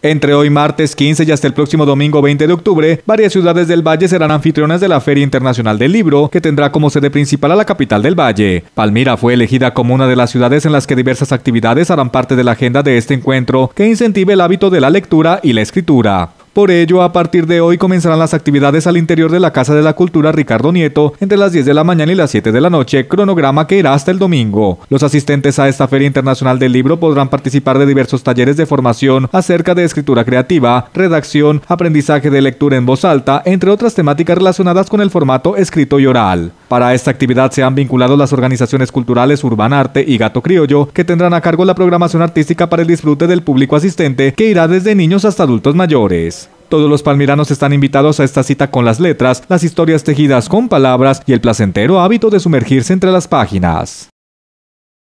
Entre hoy martes 15 y hasta el próximo domingo 20 de octubre, varias ciudades del Valle serán anfitriones de la Feria Internacional del Libro, que tendrá como sede principal a la capital del Valle. Palmira fue elegida como una de las ciudades en las que diversas actividades harán parte de la agenda de este encuentro que incentive el hábito de la lectura y la escritura. Por ello, a partir de hoy comenzarán las actividades al interior de la Casa de la Cultura Ricardo Nieto entre las 10 de la mañana y las 7 de la noche, cronograma que irá hasta el domingo. Los asistentes a esta Feria Internacional del Libro podrán participar de diversos talleres de formación acerca de escritura creativa, redacción, aprendizaje de lectura en voz alta, entre otras temáticas relacionadas con el formato escrito y oral. Para esta actividad se han vinculado las organizaciones culturales Urban Arte y Gato Criollo, que tendrán a cargo la programación artística para el disfrute del público asistente, que irá desde niños hasta adultos mayores. Todos los palmiranos están invitados a esta cita con las letras, las historias tejidas con palabras y el placentero hábito de sumergirse entre las páginas.